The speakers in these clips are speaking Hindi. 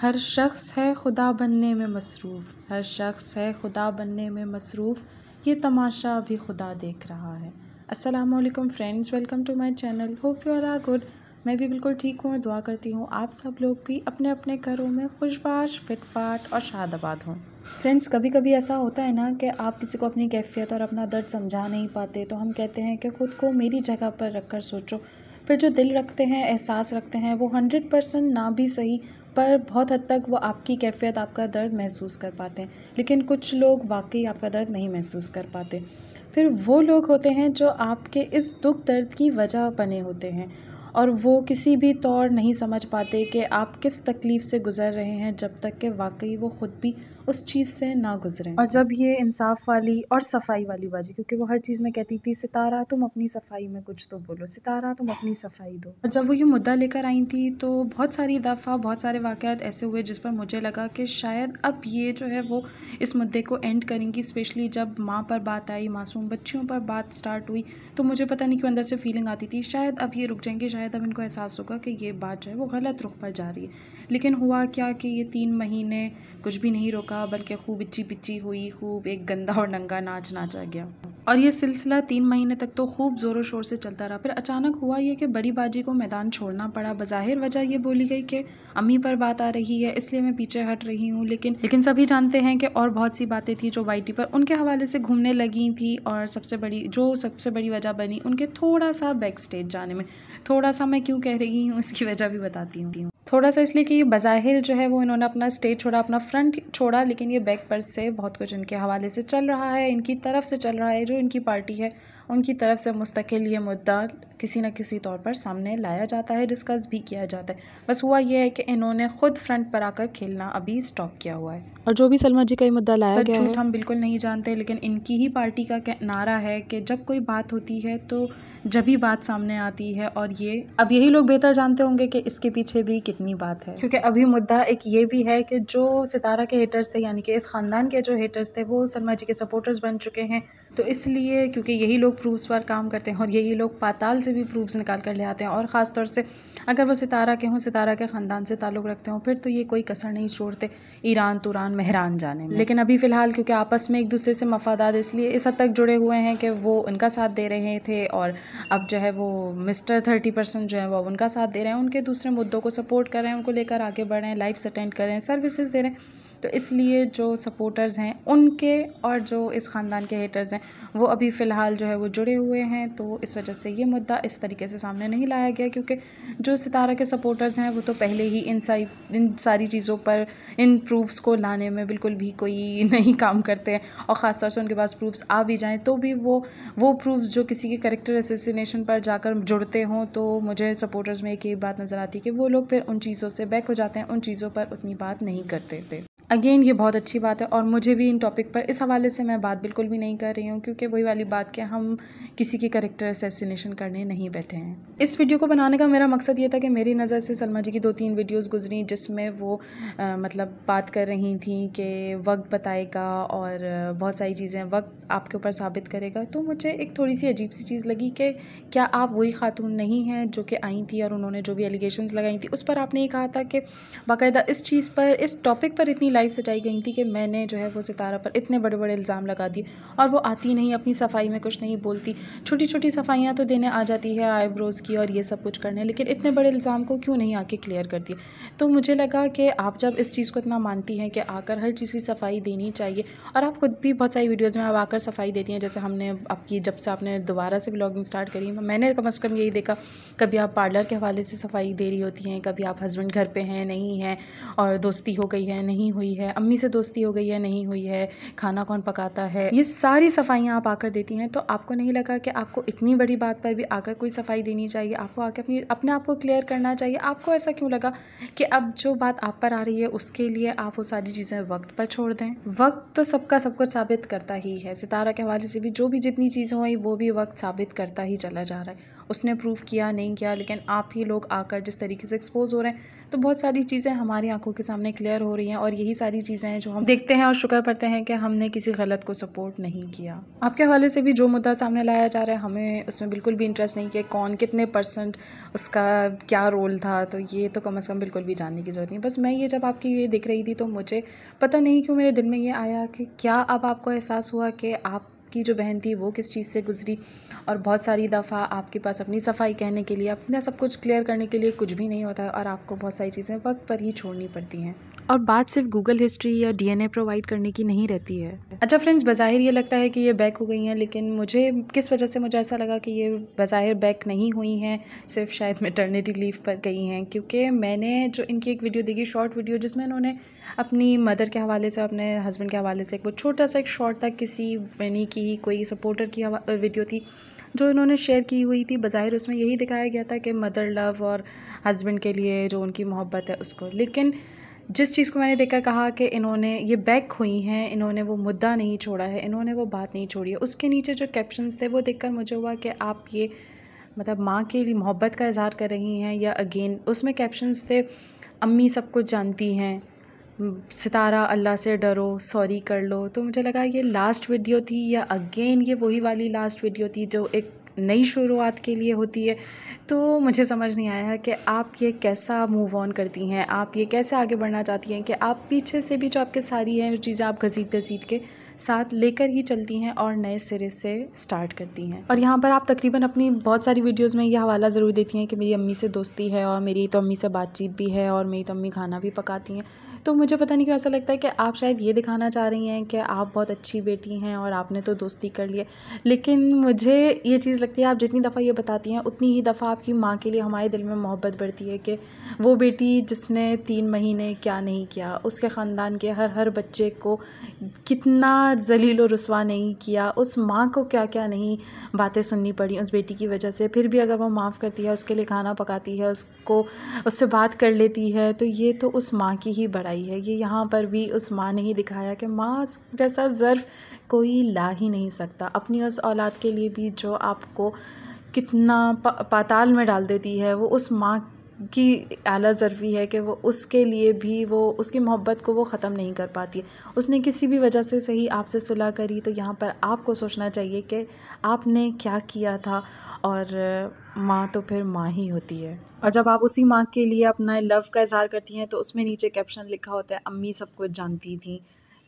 हर शख्स है खुदा बनने में मसरूफ़ हर शख्स है खुदा बनने में मसरूफ़ ये तमाशा अभी खुदा देख रहा है अस्सलाम वालेकुम friends welcome to my channel hope you are are good मैं भी बिल्कुल ठीक हूँ दुआ करती हूँ आप सब लोग भी अपने अपने घरों में खुशबाश फिटफाट और शादाबाद हों फ्रेंड्स कभी कभी ऐसा होता है ना कि आप किसी को अपनी कैफियत और अपना दर्द समझा नहीं पाते तो हम कहते हैं कि ख़ुद को मेरी जगह पर रख कर सोचो फिर जो दिल रखते हैं एहसास रखते हैं वो हंड्रेड परसेंट ना भी सही पर बहुत हद तक वो आपकी कैफियत आपका दर्द महसूस कर पाते हैं लेकिन कुछ लोग वाकई आपका दर्द नहीं महसूस कर पाते फिर वो लोग होते हैं जो आपके इस दुख दर्द की वजह बने होते हैं और वो किसी भी तौर नहीं समझ पाते कि आप किस तकलीफ़ से गुज़र रहे हैं जब तक कि वाकई वो ख़ुद भी उस चीज़ से ना गुज़रें और जब ये इंसाफ वाली और सफाई वाली बाजी क्योंकि वो हर चीज़ में कहती थी सितारा तुम अपनी सफाई में कुछ तो बोलो सितारा तुम अपनी सफाई दो और जब वो ये मुद्दा लेकर आई थी तो बहुत सारी दफ़ा बहुत सारे वाक़ात ऐसे हुए जिस पर मुझे लगा कि शायद अब ये जो है वो इस मुद्दे को एंड करेंगी स्पेशली जब माँ पर बात आई मासूम बच्चियों पर बात स्टार्ट हुई तो मुझे पता नहीं क्यों अंदर से फीलिंग आती थी शायद अब ये रुक जाएंगे शायद अब इनको एहसास होगा कि ये बात जो है वो गलत रुख पर जा रही है लेकिन हुआ क्या कि ये तीन महीने कुछ भी नहीं रोका बल्कि खूब इच्ची पिच्ची हुई खूब एक गंदा और नंगा नाच नाचा गया और ये सिलसिला तीन महीने तक तो खूब ज़ोरों शोर से चलता रहा फिर अचानक हुआ यह कि बड़ी बाजी को मैदान छोड़ना पड़ा बज़ाहिर वजह ये बोली गई कि अम्मी पर बात आ रही है इसलिए मैं पीछे हट रही हूँ लेकिन लेकिन सभी जानते हैं कि और बहुत सी बातें थी जो वाई पर उनके हवाले से घूमने लगी थी और सबसे बड़ी जो सबसे बड़ी वजह बनी उनके थोड़ा सा बैक स्टेज जाने में थोड़ा सा मैं क्यों कह रही हूँ इसकी वजह भी बताती हूँ थोड़ा सा इसलिए कि बज़ाहिर जो है वो इन्होंने अपना स्टेज छोड़ा अपना फ्रंट छोड़ा लेकिन ये बैक पर से बहुत कुछ इनके हवाले से चल रहा है इनकी तरफ से चल रहा है जो उनकी पार्टी है उनकी तरफ से मुस्तकिल ये मुद्दा किसी न किसी तौर पर सामने लाया जाता है डिस्कस भी किया जाता है बस हुआ यह है कि इन्होंने खुद फ्रंट पर आकर खेलना अभी स्टॉप किया हुआ है और जो भी सलमा जी का ये मुद्दा लाया गया है हम बिल्कुल नहीं जानते लेकिन इनकी ही पार्टी का नारा है कि जब कोई बात होती है तो जब ही बात सामने आती है और ये अब यही लोग बेहतर जानते होंगे कि इसके पीछे भी कितनी बात है क्योंकि अभी मुद्दा एक ये भी है कि जो सितारा के हेटर्स थे यानी कि इस ख़ानदान के जो हेटर्स थे वो सलमा जी के सपोर्टर्स बन चुके हैं तो इस इसलिए क्योंकि यही लोग प्रूफ्स पर काम करते हैं और यही लोग पाताल से भी प्रूफ्स निकाल कर ले आते हैं और ख़ास तौर से अगर वो सितारा के हों सितारा के ख़ानदान से ताल्लुक़ रखते हों फिर तो ये कोई कसर नहीं छोड़ते ईरान तुरान महरान जाने में लेकिन अभी फ़िलहाल क्योंकि आपस में एक दूसरे से मफादात इसलिए इस हद तक जुड़े हुए हैं कि वो उनका साथ दे रहे थे और अब जो है वो मिस्टर थर्टी परसेंट जो है वो उनका साथ दे रहे हैं उनके दूसरे मुद्दों को सपोर्ट कर रहे हैं उनको लेकर आगे बढ़ रहे हैं लाइफ अटेंड कर रहे हैं सर्विसेज दे रहे हैं तो इसलिए जो सपोर्टर्स हैं उनके और जो इस ख़ानदान के हेटर्स हैं वो अभी फ़िलहाल जो है वो जुड़े हुए हैं तो इस वजह से ये मुद्दा इस तरीके से सामने नहीं लाया गया क्योंकि जो सितारा के सपोर्टर्स हैं वो तो पहले ही इन सारी इन सारी चीज़ों पर इन प्रूफ्स को लाने में बिल्कुल भी कोई नहीं काम करते हैं और ख़ासतौर से उनके पास प्रूफ्स आ भी जाएँ तो भी वो वो प्रूफ्स जो किसी के करेक्टर एसोसिनेशन पर जाकर जुड़ते हों तो मुझे सपोर्टर्स में एक ही बात नज़र आती है कि वो लोग फिर उन चीज़ों से बैक हो जाते हैं उन चीज़ों पर उतनी बात नहीं करते थे अगेन ये बहुत अच्छी बात है और मुझे भी इन टॉपिक पर इस हवाले से मैं बात बिल्कुल भी नहीं कर रही हूँ क्योंकि वही वाली बात कि हम किसी के करेक्टर असैसिनेशन करने नहीं बैठे हैं इस वीडियो को बनाने का मेरा मकसद ये था कि मेरी नज़र से सलमा जी की दो तीन वीडियोस गुजरी जिसमें वो आ, मतलब बात कर रही थी कि वक्त बताएगा और बहुत सारी चीज़ें वक्त आपके ऊपर साबित करेगा तो मुझे एक थोड़ी सी अजीब सी चीज़ लगी कि क्या आप वही खातून नहीं हैं जो कि आई थी और उन्होंने जो भी एलिगेशन लगाई थी उस पर आपने ये कहा था कि बाकायदा इस चीज़ पर इस टॉपिक पर इतनी लाइफ सजाई गई थी कि मैंने जो है वो सितारा पर इतने बड़े बड़े इल्ज़ाम लगा दिए और वो आती नहीं अपनी सफाई में कुछ नहीं बोलती छोटी छोटी सफाइयाँ तो देने आ जाती है आईब्रोज़ की और ये सब कुछ करने लेकिन इतने बड़े इल्ज़ाम को क्यों नहीं आके क्लियर कर दिए तो मुझे लगा कि आप जब इस चीज़ को इतना मानती हैं कि आकर हर चीज़ की सफाई देनी चाहिए और आप खुद भी बहुत सारी वीडियोज़ में आप आकर सफाई देती हैं जैसे हमने आपकी जब से आपने दोबारा से ब्लॉगिंग स्टार्ट करी मैंने कम अज़ कम यही देखा कभी आप पार्लर के हवाले से सफाई दे रही होती हैं कभी आप हस्बैंड घर पर हैं नहीं हैं और दोस्ती हो गई है नहीं हुई हुई है अम्मी से दोस्ती हो गई है नहीं हुई है खाना कौन पकाता है ये सारी सफाइयाँ आप आकर देती हैं तो आपको नहीं लगा कि आपको इतनी बड़ी बात पर भी आकर कोई सफाई देनी चाहिए आपको आके अपनी अपने आप को क्लियर करना चाहिए आपको ऐसा क्यों लगा कि अब जो बात आप पर आ रही है उसके लिए आप वो सारी चीज़ें वक्त पर छोड़ दें वक्त तो सबका सब कुछ साबित करता ही है सितारा के हवाले से भी जो भी जितनी चीज़ें हुई वो भी वक्त साबित करता ही चला जा रहा है उसने प्रूव किया नहीं किया लेकिन आप ही लोग आकर जिस तरीके से एक्सपोज हो रहे हैं तो बहुत सारी चीज़ें हमारी आंखों के सामने क्लियर हो रही हैं और यही सारी चीज़ें हैं जो हम देखते हैं और शुक्र करते हैं कि हमने किसी गलत को सपोर्ट नहीं किया आपके हवाले से भी जो मुद्दा सामने लाया जा रहा है हमें उसमें बिल्कुल भी इंटरेस्ट नहीं किया कौन कितने परसेंट उसका क्या रोल था तो ये तो कम अज़ कम बिल्कुल भी जानने की ज़रूरत नहीं बस मैं ये जब आपकी ये दिख रही थी तो मुझे पता नहीं क्यों मेरे दिल में ये आया कि क्या अब आपको एहसास हुआ कि आप की जो बहन थी वो किस चीज़ से गुजरी और बहुत सारी दफ़ा आपके पास अपनी सफाई कहने के लिए अपना सब कुछ क्लियर करने के लिए कुछ भी नहीं होता और आपको बहुत सारी चीज़ें वक्त पर ही छोड़नी पड़ती हैं और बात सिर्फ गूगल हिस्ट्री या डीएनए प्रोवाइड करने की नहीं रहती है अच्छा फ्रेंड्स बाहिर ये लगता है कि ये बैक हो गई हैं लेकिन मुझे किस वजह से मुझे ऐसा लगा कि ये बाहिर बैक नहीं हुई हैं सिर्फ शायद मेटर्निटी लीव पर गई हैं क्योंकि मैंने जो इनकी एक वीडियो देखी शॉर्ट वीडियो जिसमें उन्होंने अपनी मदर के हवाले से अपने हस्बैंड के हवाले से एक वो छोटा सा एक शॉर्ट था किसी मैनी की कोई सपोर्टर की वीडियो थी जो इन्होंने शेयर की हुई थी बाहिर उसमें यही दिखाया गया था कि मदर लव और हस्बैंड के लिए जो उनकी मोहब्बत है उसको लेकिन जिस चीज़ को मैंने देखा कहा कि इन्होंने ये बैक हुई हैं इन्होंने वो मुद्दा नहीं छोड़ा है इन्होंने वो बात नहीं छोड़ी है उसके नीचे जो कैप्शन थे वो देखकर मुझे हुआ कि आप ये मतलब माँ के लिए मोहब्बत का इजहार कर रही हैं या अगेन उसमें कैप्शन थे अम्मी सब कुछ जानती हैं सितारा अल्लाह से डरो सॉरी कर लो तो मुझे लगा ये लास्ट वीडियो थी या अगेन ये वही वाली लास्ट वीडियो थी जो एक नई शुरुआत के लिए होती है तो मुझे समझ नहीं आया कि आप ये कैसा मूव ऑन करती हैं आप ये कैसे आगे बढ़ना चाहती हैं कि आप पीछे से भी जो आपके सारी हैं चीज़ें आप घसीट घसीट के साथ लेकर ही चलती हैं और नए सिरे से स्टार्ट करती हैं और यहाँ पर आप तकरीबन अपनी बहुत सारी वीडियोज़ में यह हवाला ज़रूर देती हैं कि मेरी अम्मी से दोस्ती है और मेरी तो अम्मी से बातचीत भी है और मेरी तो अम्मी खाना भी पकाती हैं तो मुझे पता नहीं क्यों ऐसा लगता है कि आप शायद ये दिखाना चाह रही हैं कि आप बहुत अच्छी बेटी हैं और आपने तो दोस्ती कर ली है लेकिन मुझे ये चीज़ लगती है आप जितनी दफ़ा ये बताती हैं उतनी ही दफ़ा आपकी माँ के लिए हमारे दिल में मोहब्बत बढ़ती है कि वो बेटी जिसने तीन महीने क्या नहीं किया उसके ख़ानदान के हर हर बच्चे को कितना जलील और रसवा नहीं किया उस माँ को क्या क्या नहीं बातें सुननी पड़ी उस बेटी की वजह से फिर भी अगर वो माफ़ करती है उसके लिए खाना पकाती है उसको उससे बात कर लेती है तो ये तो उस माँ की ही बड़ाई है ये यहाँ पर भी उस माँ ने ही दिखाया कि माँ जैसा ज़र्फ़ कोई ला ही नहीं सकता अपनी उस औलाद के लिए भी जो आपको कितना पाताल में डाल देती है वो उस माँ की आला ज़रफ़ी है कि वो उसके लिए भी वो उसकी मोहब्बत को वो ख़त्म नहीं कर पाती है उसने किसी भी वजह से सही आपसे सुलह करी तो यहाँ पर आपको सोचना चाहिए कि आपने क्या किया था और माँ तो फिर माँ ही होती है और जब आप उसी माँ के लिए अपना लव का इजहार करती हैं तो उसमें नीचे कैप्शन लिखा होता है अम्मी सब कुछ जानती थी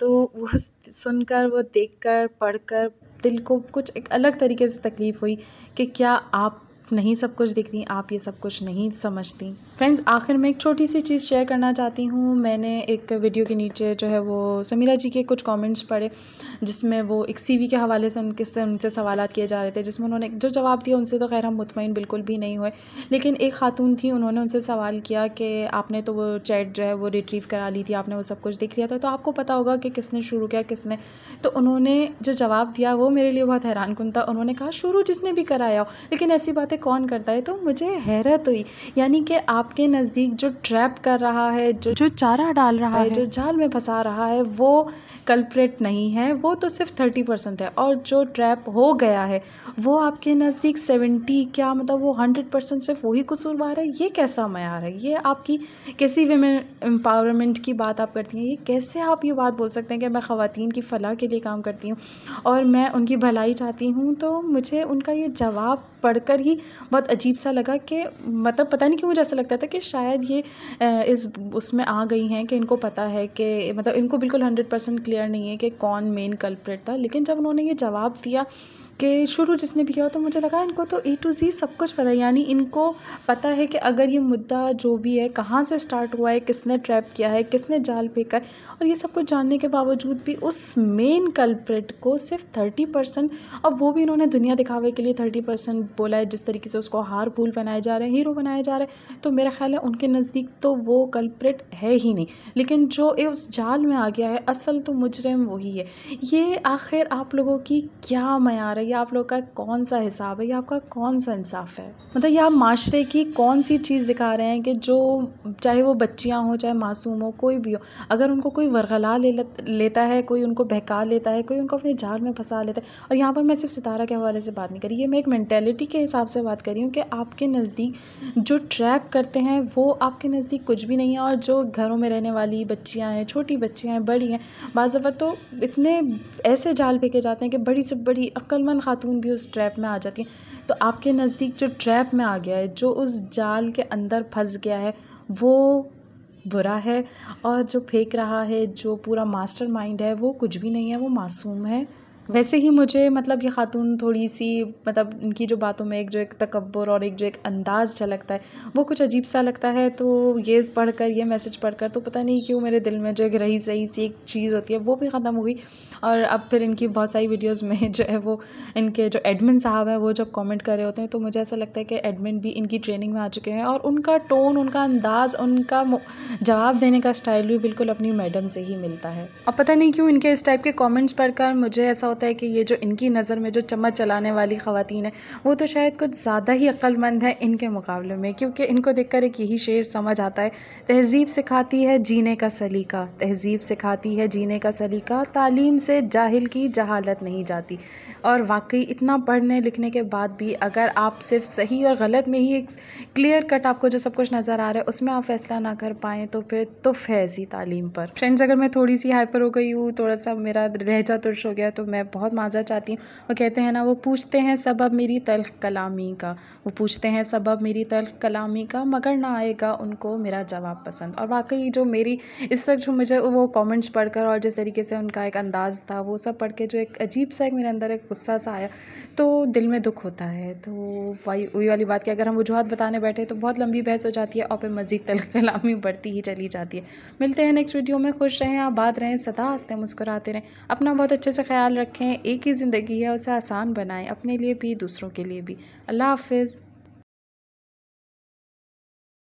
तो वो सुनकर वो देखकर पढ़कर दिल को कुछ एक अलग तरीके से तकलीफ़ हुई कि क्या आप नहीं सब कुछ दिखती आप ये सब कुछ नहीं समझती फ्रेंड्स आखिर में एक छोटी सी चीज़ शेयर करना चाहती हूँ मैंने एक वीडियो के नीचे जो है वो समीरा जी के कुछ कमेंट्स पढ़े जिसमें वो एक सीवी के हवाले से उनके से उनसे सवाल किए जा रहे थे जिसमें उन्होंने जो जवाब दिया उनसे तो खैर हम मुतमिन बिल्कुल भी नहीं हुए लेकिन एक खातून थी उन्होंने उनसे सवाल किया कि आपने तो वो चैट जो है वो रिट्रीव करा ली थी आपने वो सब कुछ देख लिया था तो आपको पता होगा कि किसने शुरू किया किसने तो उन्होंने जो जवाब दिया वो मेरे लिए बहुत हैरान कन था उन्होंने कहा शुरू जिसने भी कराया हो लेकिन ऐसी बातें पे कौन करता है तो मुझे हैरत हुई यानी कि आपके नज़दीक जो ट्रैप कर रहा है जो जो चारा डाल रहा है जो जाल में फंसा रहा है वो कल्प्रेट नहीं है वो तो सिर्फ थर्टी परसेंट है और जो ट्रैप हो गया है वो आपके नज़दीक सेवेंटी क्या मतलब वो हंड्रेड परसेंट सिर्फ वही कसूरवार है ये कैसा मैार है ये आपकी कैसी वेमेन एम्पावरमेंट की बात आप करती हैं ये कैसे आप ये बात बोल सकते हैं कि मैं ख़वान की फ़लाह के लिए काम करती हूँ और मैं उनकी भलाई चाहती हूँ तो मुझे उनका ये जवाब पढ़कर ही बहुत अजीब सा लगा कि मतलब पता नहीं क्यों मुझे ऐसा लगता था कि शायद ये इस उसमें आ गई हैं कि इनको पता है कि मतलब इनको बिल्कुल हंड्रेड परसेंट क्लियर नहीं है कि कौन मेन कल्प्रेट था लेकिन जब उन्होंने ये जवाब दिया के शुरू जिसने भी किया तो मुझे लगा इनको तो ए टू जी सब कुछ पता है यानी इनको पता है कि अगर ये मुद्दा जो भी है कहाँ से स्टार्ट हुआ है किसने ट्रैप किया है किसने जाल फेंका है और ये सब कुछ जानने के बावजूद भी उस मेन कल्प्रेट को सिर्फ थर्टी परसेंट और वो भी इन्होंने दुनिया दिखावे के लिए थर्टी परसेंट बोला है जिस तरीके से उसको हार भूल बनाए जा रहे हैं हीरो बनाए जा रहे हैं तो मेरा ख्याल है उनके नज़दीक तो वो कल्प्रेट है ही नहीं लेकिन जो उस जाल में आ गया है असल तो मुजरम वही है ये आखिर आप लोगों की क्या मैार है ये आप लोग का कौन सा हिसाब है ये आपका कौन सा इंसाफ है मतलब ये आप माशरे की कौन सी चीज़ दिखा रहे हैं कि जो चाहे वो बच्चियाँ हों चाहे मासूम हो कोई भी हो अगर उनको कोई वरगला ले लेता है कोई उनको बहका लेता है कोई उनको अपने जाल में फंसा लेता है और यहाँ पर मैं सिर्फ सितारा के हवाले से बात नहीं करी ये मैं एक मैंटेलिटी के हिसाब से बात कर रही हूँ कि आपके नज़दीक जो ट्रैप करते हैं वो आपके नज़दीक कुछ भी नहीं है और जो घरों में रहने वाली बच्चियाँ हैं छोटी बच्चियाँ हैं बड़ी हैं बाज़ तो इतने ऐसे जाल फेंके जाते हैं कि बड़ी से बड़ी अक्लमंद अक्सरन ख़ातून भी उस ट्रैप में आ जाती हैं तो आपके नज़दीक जो ट्रैप में आ गया है जो उस जाल के अंदर फंस गया है वो बुरा है और जो फेंक रहा है जो पूरा मास्टर माइंड है वो कुछ भी नहीं है वो मासूम है वैसे ही मुझे मतलब ये ख़ातून थोड़ी सी मतलब इनकी जो बातों में एक जो एक तकबर और एक जो एक अंदाज़ झलकता है वो कुछ अजीब सा लगता है तो ये पढ़कर ये मैसेज पढ़कर तो पता नहीं क्यों मेरे दिल में जो एक रही सही सी एक चीज़ होती है वो भी ख़त्म हो गई और अब फिर इनकी बहुत सारी वीडियोज़ में जो है वो इनके जो एडमिन साहब हैं वो जब कॉमेंट कर रहे होते हैं तो मुझे ऐसा लगता है कि एडमिन भी इनकी ट्रेनिंग में आ चुके हैं और उनका टोन उनका अंदाज़ उनका जवाब देने का स्टाइल भी बिल्कुल अपनी मैडम से ही मिलता है और पता नहीं क्यों इनके इस टाइप के कॉमेंट्स पढ़कर मुझे ऐसा होता है कि ये जो इनकी नज़र में जो चम्मच चलाने वाली ख़वान है वो तो शायद कुछ ज़्यादा ही अक्लमंद है इनके मुकाबले में क्योंकि इनको देख कर एक यही शेर समझ आता है तहजीब सिखाती है जीने का सलीका तहजीब सिखाती है जीने का सलीका तालीम से जाहिल की जहालत नहीं जाती और वाकई इतना पढ़ने लिखने के बाद भी अगर आप सिर्फ सही और गलत में ही एक क्लियर कट आपको जो सब कुछ नज़र आ रहा है उसमें आप फैसला ना कर पाएँ तो फिर तो है ऐसी तालीम पर फ्रेंड्स अगर मैं थोड़ी सी हाइपर हो गई हूँ थोड़ा सा मेरा लहजा तुर्श तो हो गया तो मैं मैं बहुत माजर चाहती हूँ वो कहते हैं ना वो पूछते हैं सबब मेरी तल्ख कलामी का वो पूछते हैं सबब मेरी तल्ख कलामी का मगर ना आएगा उनको मेरा जवाब पसंद और वाकई जो मेरी इस वक्त जो मुझे वो कमेंट्स पढ़कर और जिस तरीके से उनका एक अंदाज़ था वो सब पढ़ के जो एक अजीब सा एक मेरे अंदर एक गुस्सा सा आया तो दिल में दुख होता है तो वही वही वाली बात कि अगर हम वजूहत बताने बैठे तो बहुत लंबी बहस हो जाती है और फिर मज़ीद तल्ख कलामी बढ़ती ही चली जाती है मिलते हैं नेक्स्ट वीडियो में खुश रहें आप बात रहें सदा हंसते मुस्कुराते रहें अपना बहुत अच्छे से ख्याल रखें रखें एक ही ज़िंदगी है उसे आसान बनाएं अपने लिए भी दूसरों के लिए भी अल्लाह हाफिज़